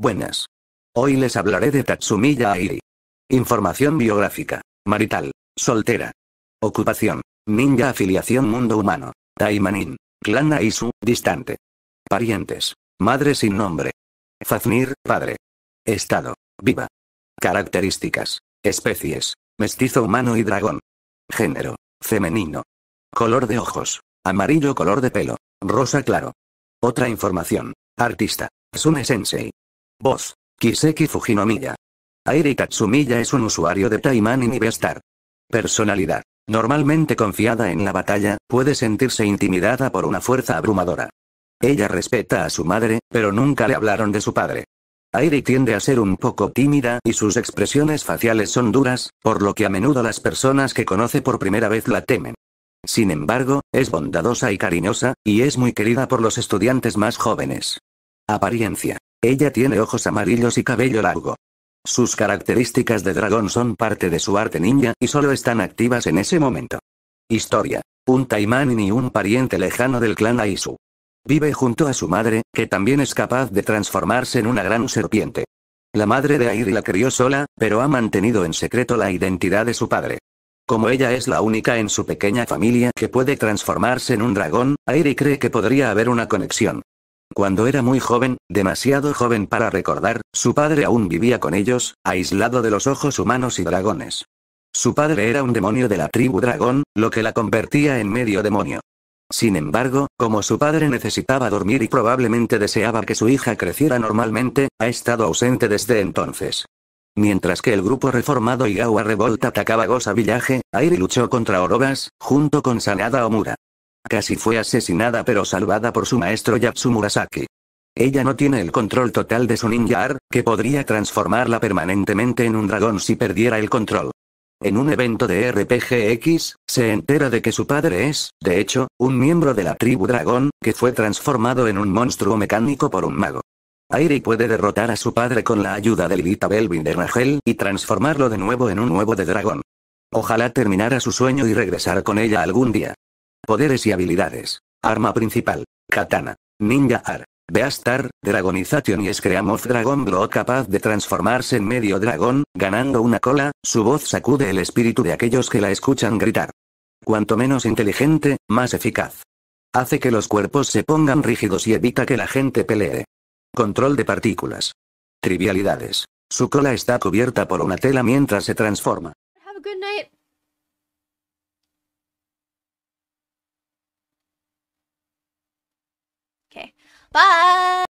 Buenas. Hoy les hablaré de Tatsumiya Airi. Información biográfica. Marital. Soltera. Ocupación. Ninja afiliación mundo humano. Taimanin. Clan Aizu, distante. Parientes. Madre sin nombre. Faznir, padre. Estado. Viva. Características. Especies. Mestizo humano y dragón. Género. Femenino. Color de ojos. Amarillo color de pelo. Rosa claro. Otra información. Artista. Sune Sensei. Voz. Kiseki Fujinomiya. Airi Katsumiya es un usuario de Taiman y Personalidad. Normalmente confiada en la batalla, puede sentirse intimidada por una fuerza abrumadora. Ella respeta a su madre, pero nunca le hablaron de su padre. Airi tiende a ser un poco tímida y sus expresiones faciales son duras, por lo que a menudo las personas que conoce por primera vez la temen. Sin embargo, es bondadosa y cariñosa, y es muy querida por los estudiantes más jóvenes. Apariencia. Ella tiene ojos amarillos y cabello largo. Sus características de dragón son parte de su arte ninja y solo están activas en ese momento. Historia. Un Taimanin y un pariente lejano del clan Aisu. Vive junto a su madre, que también es capaz de transformarse en una gran serpiente. La madre de Airi la crió sola, pero ha mantenido en secreto la identidad de su padre. Como ella es la única en su pequeña familia que puede transformarse en un dragón, Airi cree que podría haber una conexión. Cuando era muy joven, demasiado joven para recordar, su padre aún vivía con ellos, aislado de los ojos humanos y dragones. Su padre era un demonio de la tribu dragón, lo que la convertía en medio demonio. Sin embargo, como su padre necesitaba dormir y probablemente deseaba que su hija creciera normalmente, ha estado ausente desde entonces. Mientras que el grupo reformado Igawa Revolta atacaba Gosa Villaje, Airi luchó contra Orobas, junto con Sanada Omura. Casi fue asesinada pero salvada por su maestro Yatsu Murasaki. Ella no tiene el control total de su ninjar, que podría transformarla permanentemente en un dragón si perdiera el control. En un evento de RPGX, se entera de que su padre es, de hecho, un miembro de la tribu dragón, que fue transformado en un monstruo mecánico por un mago. Airi puede derrotar a su padre con la ayuda de Lilita Belvin de Rangel y transformarlo de nuevo en un nuevo de dragón. Ojalá terminara su sueño y regresar con ella algún día. Poderes y habilidades. Arma principal. Katana. Ninja Ar. Beastar, Dragonization y Screamoth Dragon Blow capaz de transformarse en medio dragón, ganando una cola, su voz sacude el espíritu de aquellos que la escuchan gritar. Cuanto menos inteligente, más eficaz. Hace que los cuerpos se pongan rígidos y evita que la gente pelee. Control de partículas. Trivialidades. Su cola está cubierta por una tela mientras se transforma. Bye!